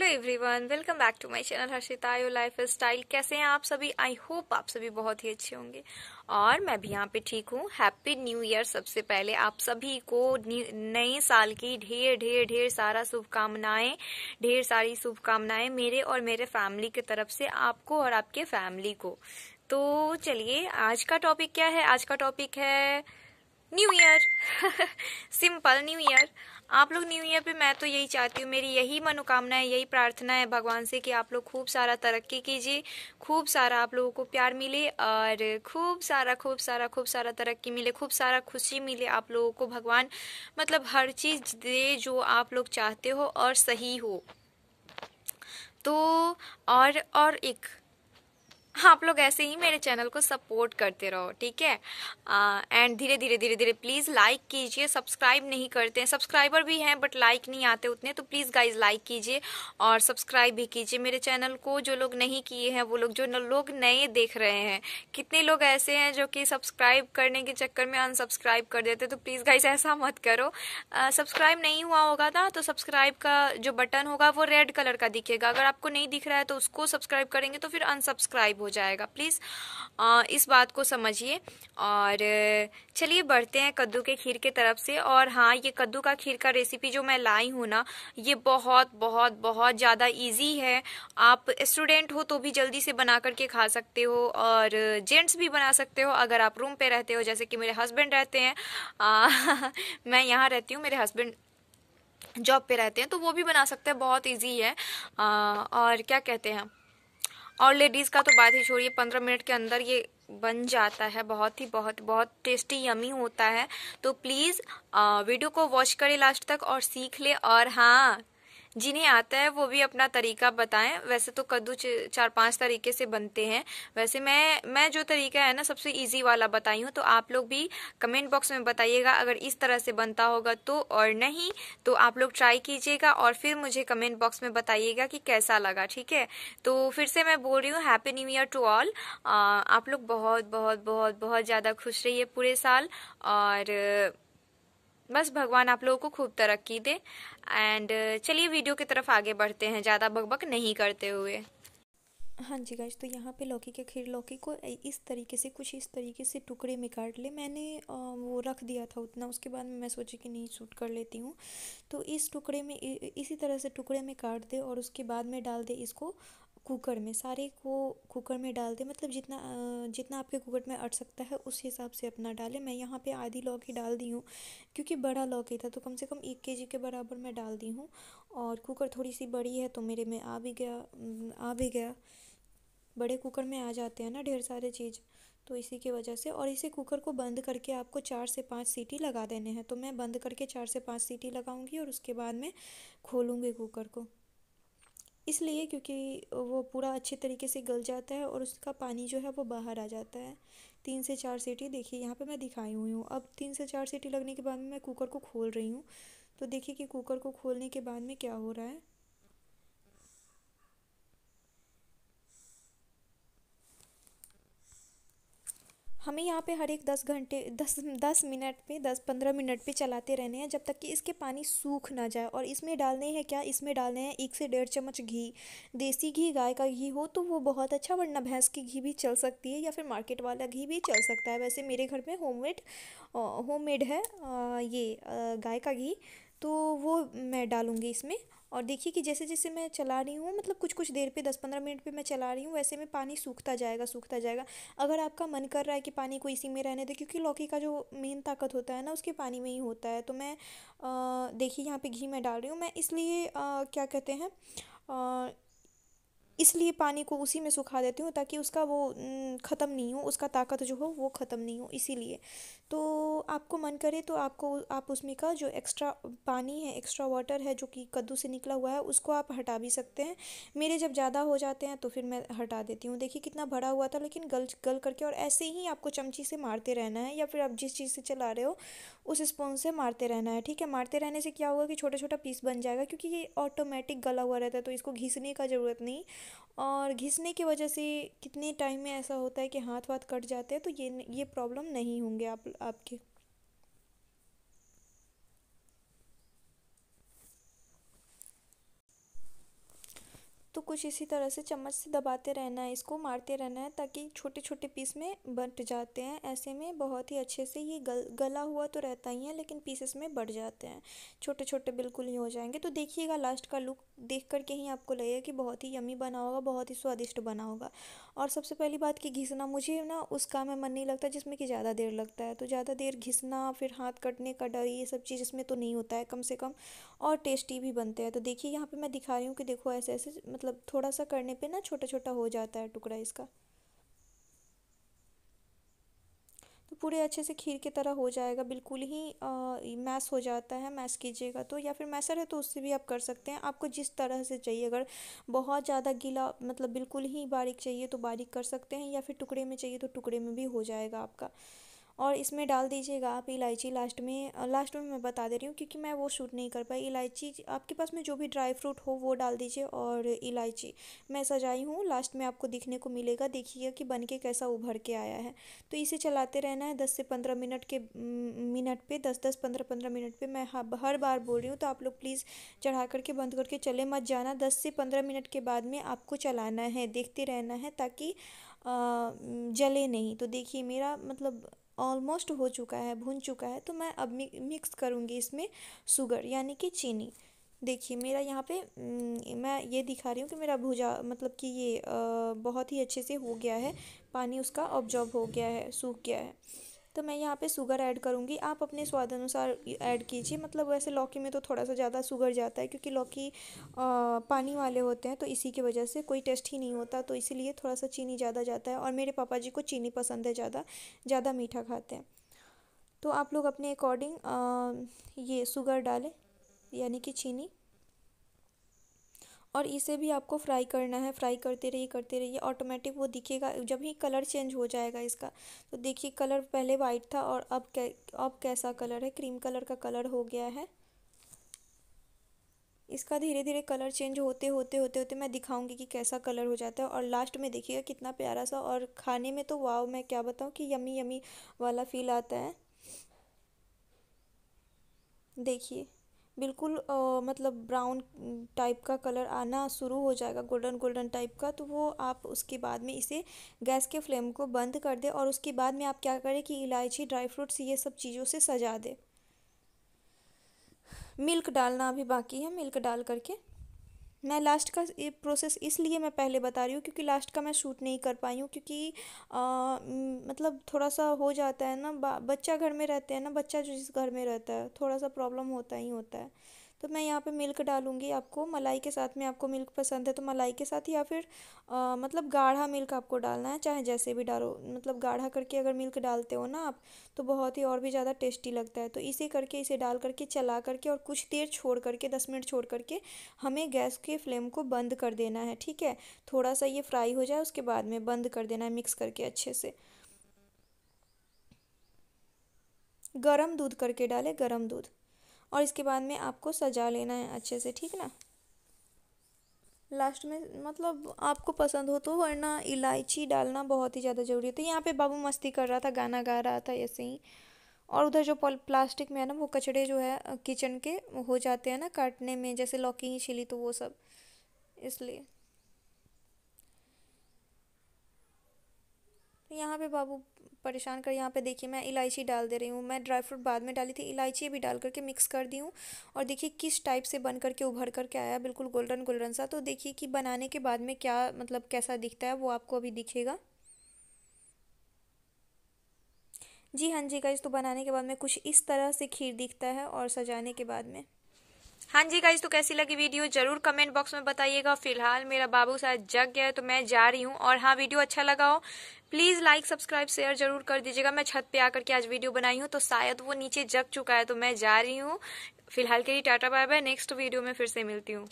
hello everyone welcome back to my channel Harshita you lifestyle कैसे हैं आप सभी आई होप आप सभी बहुत ही अच्छे होंगे और मैं भी यहाँ पे ठीक हूँ हैप्पी न्यू ईयर सबसे पहले आप सभी को नए साल की ढेर ढेर ढेर सारा शुभकामनाएं ढेर सारी शुभकामनाएं मेरे और मेरे फैमिली की तरफ से आपको और आपके फैमिली को तो चलिए आज का टॉपिक क्या है आज का टॉपिक है new year simple new year आप लोग न्यू ईयर पे मैं तो यही चाहती हूँ मेरी यही मनोकामना है यही प्रार्थना है भगवान से कि आप लोग खूब सारा तरक्की कीजिए खूब सारा आप लोगों को प्यार मिले और खूब सारा खूब सारा खूब सारा तरक्की मिले खूब सारा खुशी मिले आप लोगों को भगवान मतलब हर चीज़ दे जो आप लोग चाहते हो और सही हो तो और और एक आप लोग ऐसे ही मेरे चैनल को सपोर्ट करते रहो ठीक है एंड धीरे धीरे धीरे धीरे प्लीज़ लाइक कीजिए सब्सक्राइब नहीं करते हैं सब्सक्राइबर भी हैं बट लाइक नहीं आते उतने तो प्लीज़ गाइज लाइक कीजिए और सब्सक्राइब भी कीजिए मेरे चैनल को जो लोग नहीं किए हैं वो लोग जो लोग नए देख रहे हैं कितने लोग ऐसे हैं जो कि सब्सक्राइब करने के चक्कर में अनसब्सक्राइब कर देते तो प्लीज़ गाइज ऐसा मत करो सब्सक्राइब नहीं हुआ होगा ना तो सब्सक्राइब का जो बटन होगा वो रेड कलर का दिखेगा अगर आपको नहीं दिख रहा है तो उसको सब्सक्राइब करेंगे तो फिर अनसब्सक्राइब हो जाएगा प्लीज़ इस बात को समझिए और चलिए बढ़ते हैं कद्दू के खीर के तरफ से और हाँ ये कद्दू का खीर का रेसिपी जो मैं लाई हूँ ना ये बहुत बहुत बहुत ज़्यादा इजी है आप स्टूडेंट हो तो भी जल्दी से बना करके खा सकते हो और जेंट्स भी बना सकते हो अगर आप रूम पे रहते हो जैसे कि मेरे हस्बैंड रहते हैं आ, मैं यहाँ रहती हूँ मेरे हस्बैंड जॉब पे रहते हैं तो वो भी बना सकते हैं बहुत इजी है आ, और क्या कहते हैं और लेडीज का तो बात ही छोड़िए पंद्रह मिनट के अंदर ये बन जाता है बहुत ही बहुत बहुत टेस्टी यमी होता है तो प्लीज़ वीडियो को वॉच करें लास्ट तक और सीख ले और हाँ जिन्हें आता है वो भी अपना तरीका बताएं वैसे तो कद्दू चार पांच तरीके से बनते हैं वैसे मैं मैं जो तरीका है ना सबसे इजी वाला बताई हूँ तो आप लोग भी कमेंट बॉक्स में बताइएगा अगर इस तरह से बनता होगा तो और नहीं तो आप लोग ट्राई कीजिएगा और फिर मुझे कमेंट बॉक्स में बताइएगा कि कैसा लगा ठीक है तो फिर से मैं बोल रही हूँ happy new year to all आप लोग बहुत बहुत बहुत बहुत ज़्यादा खुश रहिए पूरे साल और बस भगवान आप लोगों को खूब तरक्की दे एंड uh, चलिए वीडियो की तरफ आगे बढ़ते हैं ज़्यादा बकबक नहीं करते हुए हाँ जी गाइज तो यहाँ पे लौकी के खीर लौकी को इस तरीके से कुछ इस तरीके से टुकड़े में काट ले मैंने वो रख दिया था उतना उसके बाद मैं सोची कि नहीं सूट कर लेती हूँ तो इस टुकड़े में इसी तरह से टुकड़े में काट दे और उसके बाद में डाल दे इसको कुकर में सारे को कुकर में डाल दें मतलब जितना जितना आपके कुकर में अट सकता है उस हिसाब से अपना डालें मैं यहाँ पे आधी लौकी डाल दी हूँ क्योंकि बड़ा लौकी था तो कम से कम एक केजी के बराबर मैं डाल दी हूँ और कुकर थोड़ी सी बड़ी है तो मेरे में आ भी गया आ भी गया बड़े कुकर में आ जाते हैं ना ढेर सारे चीज़ तो इसी की वजह से और इसे कुकर को बंद करके आपको चार से पाँच सीटी लगा देने हैं तो मैं बंद करके चार से पाँच सीटी लगाऊंगी और उसके बाद में खोलूँगी कुकर को इसलिए क्योंकि वो पूरा अच्छे तरीके से गल जाता है और उसका पानी जो है वो बाहर आ जाता है तीन से चार सीटी देखिए यहाँ पे मैं दिखाई हुई हूँ अब तीन से चार सीटी लगने के बाद में मैं कुकर को खोल रही हूँ तो देखिए कि कुकर को खोलने के बाद में क्या हो रहा है हमें यहाँ पे हर एक दस घंटे दस दस मिनट पे दस पंद्रह मिनट पे चलाते रहने हैं जब तक कि इसके पानी सूख ना जाए और इसमें डालने हैं क्या इसमें डालने हैं एक से डेढ़ चम्मच घी देसी घी गाय का घी हो तो वो बहुत अच्छा वरना भैंस की घी भी चल सकती है या फिर मार्केट वाला घी भी चल सकता है वैसे मेरे घर में होममेड होममेड है ये गाय का घी तो वो मैं डालूँगी इसमें और देखिए कि जैसे जैसे मैं चला रही हूँ मतलब कुछ कुछ देर पे दस पंद्रह मिनट पे मैं चला रही हूँ वैसे में पानी सूखता जाएगा सूखता जाएगा अगर आपका मन कर रहा है कि पानी को इसी में रहने दे क्योंकि लौकी का जो मेन ताकत होता है ना उसके पानी में ही होता है तो मैं देखिए यहाँ पर घी मैं डाल रही हूँ मैं इसलिए क्या कहते हैं इसलिए पानी को उसी में सुखा देती हूँ ताकि उसका वो ख़त्म नहीं हो उसका ताकत जो हो वो ख़त्म नहीं हो इसीलिए तो आपको मन करे तो आपको आप उसमें का जो एक्स्ट्रा पानी है एक्स्ट्रा वाटर है जो कि कद्दू से निकला हुआ है उसको आप हटा भी सकते हैं मेरे जब ज़्यादा हो जाते हैं तो फिर मैं हटा देती हूँ देखिए कितना भरा हुआ था लेकिन गल गल करके और ऐसे ही आपको चमची से मारते रहना है या फिर आप जिस चीज़ से चला रहे हो उस स्पून से मारते रहना है ठीक है मारते रहने से क्या होगा कि छोटा छोटा पीस बन जाएगा क्योंकि ये ऑटोमेटिक गला हुआ रहता है तो इसको घिसने का ज़रूरत नहीं और घिसने की वजह से कितने टाइम में ऐसा होता है कि हाथ वाथ कट जाते हैं तो ये ये प्रॉब्लम नहीं होंगे आप आपके तो कुछ इसी तरह से चम्मच से दबाते रहना है इसको मारते रहना है ताकि छोटे छोटे पीस में बंट जाते हैं ऐसे में बहुत ही अच्छे से ये गल गला हुआ तो रहता ही है लेकिन पीसेस में बढ़ जाते हैं छोटे छोटे बिल्कुल ही हो जाएंगे तो देखिएगा लास्ट का लुक देख करके ही आपको लगेगा कि बहुत ही यमी बना होगा बहुत ही स्वादिष्ट बना होगा और सबसे पहली बात कि घिसना मुझे ना उस काम में मन नहीं लगता जिसमें कि ज़्यादा देर लगता है तो ज़्यादा देर घिसना फिर हाथ कटने का डर ये सब चीज़ इसमें तो नहीं होता है कम से कम और टेस्टी भी बनते हैं तो देखिए यहाँ पर मैं दिखा रही हूँ कि देखो ऐसे ऐसे मतलब थोड़ा सा करने पर ना छोटा छोटा हो जाता है टुकड़ा इसका तो पूरे अच्छे से खीर की तरह हो जाएगा बिल्कुल ही मैस हो जाता है मैस कीजिएगा तो या फिर मैसर है तो उससे भी आप कर सकते हैं आपको जिस तरह से चाहिए अगर बहुत ज़्यादा गीला मतलब बिल्कुल ही बारीक चाहिए तो बारीक कर सकते हैं या फिर टुकड़े में चाहिए तो टुकड़े में भी हो जाएगा आपका और इसमें डाल दीजिएगा आप इलायची लास्ट में लास्ट में मैं बता दे रही हूँ क्योंकि मैं वो शूट नहीं कर पाई इलायची आपके पास में जो भी ड्राई फ्रूट हो वो डाल दीजिए और इलायची मैं सजाई हूँ लास्ट में आपको दिखने को मिलेगा देखिएगा कि बन के कैसा उभर के आया है तो इसे चलाते रहना है दस से पंद्रह मिनट के मिनट पर दस दस पंद्रह पंद्रह मिनट पर मैं हर बार बोल रही हूँ तो आप लोग प्लीज़ चढ़ा करके बंद करके चले मत जाना दस से पंद्रह मिनट के बाद में आपको चलाना है देखते रहना है ताकि जले नहीं तो देखिए मेरा मतलब ऑलमोस्ट हो चुका है भुन चुका है तो मैं अब मिक्स करूँगी इसमें शुगर यानी कि चीनी देखिए मेरा यहाँ पे मैं ये दिखा रही हूँ कि मेरा भुजा मतलब कि ये बहुत ही अच्छे से हो गया है पानी उसका ऑब्जॉर्ब हो गया है सूख गया है तो मैं यहाँ पे शुगर ऐड करूँगी आप अपने स्वाद अनुसार ऐड कीजिए मतलब वैसे लौकी में तो थोड़ा सा ज़्यादा शुगर जाता है क्योंकि लौकी पानी वाले होते हैं तो इसी की वजह से कोई टेस्ट ही नहीं होता तो इसीलिए थोड़ा सा चीनी ज़्यादा जाता है और मेरे पापा जी को चीनी पसंद है ज़्यादा ज़्यादा मीठा खाते हैं तो आप लोग अपने अकॉर्डिंग ये शुगर डालें यानी कि चीनी और इसे भी आपको फ्राई करना है फ्राई करते रहिए करते रहिए ऑटोमेटिक वो दिखेगा जब ही कलर चेंज हो जाएगा इसका तो देखिए कलर पहले वाइट था और अब कै अब कैसा कलर है क्रीम कलर का कलर हो गया है इसका धीरे धीरे कलर चेंज होते होते होते होते मैं दिखाऊंगी कि कैसा कलर हो जाता है और लास्ट में देखिएगा कितना प्यारा सा और खाने में तो वाव मैं क्या बताऊँ कि यमी यमी वाला फील आता है देखिए बिल्कुल आ, मतलब ब्राउन टाइप का कलर आना शुरू हो जाएगा गोल्डन गोल्डन टाइप का तो वो आप उसके बाद में इसे गैस के फ्लेम को बंद कर दे और उसके बाद में आप क्या करें कि इलायची ड्राई फ्रूट्स ये सब चीज़ों से सजा दे मिल्क डालना अभी बाकी है मिल्क डाल करके मैं लास्ट का ये प्रोसेस इसलिए मैं पहले बता रही हूँ क्योंकि लास्ट का मैं शूट नहीं कर पाई हूँ क्योंकि आ, मतलब थोड़ा सा हो जाता है ना बच्चा घर में रहते हैं ना बच्चा जो जिस घर में रहता है थोड़ा सा प्रॉब्लम होता ही होता है तो मैं यहाँ पे मिल्क डालूँगी आपको मलाई के साथ में आपको मिल्क पसंद है तो मलाई के साथ या फिर आ, मतलब गाढ़ा मिल्क आपको डालना है चाहे जैसे भी डालो मतलब गाढ़ा करके अगर मिल्क डालते हो ना आप तो बहुत ही और भी ज़्यादा टेस्टी लगता है तो इसे करके इसे डाल करके चला करके और कुछ देर छोड़ करके दस मिनट छोड़ करके हमें गैस के फ्लेम को बंद कर देना है ठीक है थोड़ा सा ये फ्राई हो जाए उसके बाद में बंद कर देना है मिक्स करके अच्छे से गरम दूध करके डालें गरम दूध और इसके बाद में आपको सजा लेना है अच्छे से ठीक ना लास्ट में मतलब आपको पसंद हो तो वरना इलायची डालना बहुत ही ज़्यादा ज़रूरी है तो यहाँ पे बाबू मस्ती कर रहा था गाना गा रहा था ऐसे ही और उधर जो प्लास्टिक में है ना वो कचड़े जो है किचन के हो जाते हैं ना काटने में जैसे लौकी ही छिली तो वो सब इसलिए यहाँ पे बाबू परेशान कर यहाँ पे देखिए मैं इलायची डाल दे रही हूँ मैं ड्राई फ्रूट बाद में डाली थी इलायची भी डाल करके मिक्स कर दी हूँ और देखिए किस टाइप से बन करके उभर करके आया बिल्कुल गोल्डन गोल्डन सा तो देखिए कि बनाने के बाद में क्या मतलब कैसा दिखता है वो आपको अभी दिखेगा जी हाँ जी गाइज तो बनाने के बाद में कुछ इस तरह से खीर दिखता है और सजाने के बाद में हाँ जी गाइज तो कैसी लगी वीडियो जरूर कमेंट बॉक्स में बताइएगा फिलहाल मेरा बाबू शायद जग गया है तो मैं जा रही हूँ और हाँ वीडियो अच्छा लगा हो प्लीज लाइक सब्सक्राइब शेयर जरूर कर दीजिएगा मैं छत पे आकर के आज वीडियो बनाई हूँ तो शायद वो नीचे जग चुका है तो मैं जा रही हूँ फिलहाल के लिए tata bye bye next video में फिर से मिलती हूँ